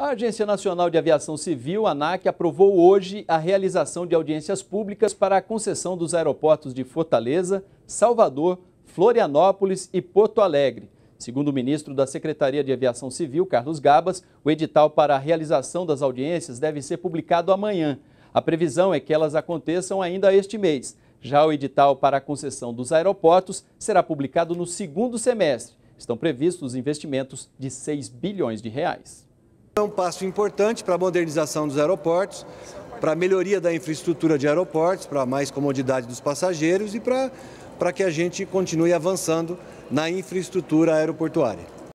A Agência Nacional de Aviação Civil, ANAC, aprovou hoje a realização de audiências públicas para a concessão dos aeroportos de Fortaleza, Salvador, Florianópolis e Porto Alegre. Segundo o ministro da Secretaria de Aviação Civil, Carlos Gabas, o edital para a realização das audiências deve ser publicado amanhã. A previsão é que elas aconteçam ainda este mês. Já o edital para a concessão dos aeroportos será publicado no segundo semestre. Estão previstos investimentos de 6 bilhões de reais. É um passo importante para a modernização dos aeroportos, para a melhoria da infraestrutura de aeroportos, para mais comodidade dos passageiros e para, para que a gente continue avançando na infraestrutura aeroportuária.